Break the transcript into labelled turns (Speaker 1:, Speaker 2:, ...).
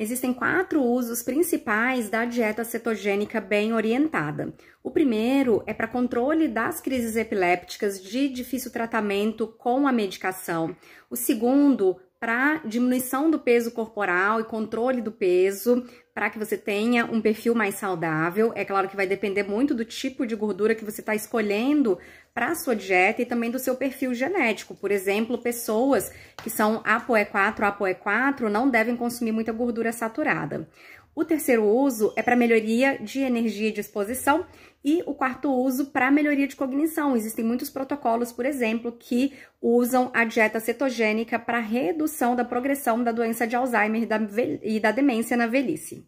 Speaker 1: Existem quatro usos principais da dieta cetogênica bem orientada. O primeiro é para controle das crises epilépticas de difícil tratamento com a medicação. O segundo, para diminuição do peso corporal e controle do peso, para que você tenha um perfil mais saudável. É claro que vai depender muito do tipo de gordura que você está escolhendo para a sua dieta e também do seu perfil genético. Por exemplo, pessoas que são ApoE4, ApoE4 não devem consumir muita gordura saturada. O terceiro uso é para melhoria de energia e disposição e o quarto uso para melhoria de cognição. Existem muitos protocolos, por exemplo, que usam a dieta cetogênica para redução da progressão da doença de Alzheimer e da demência na velhice.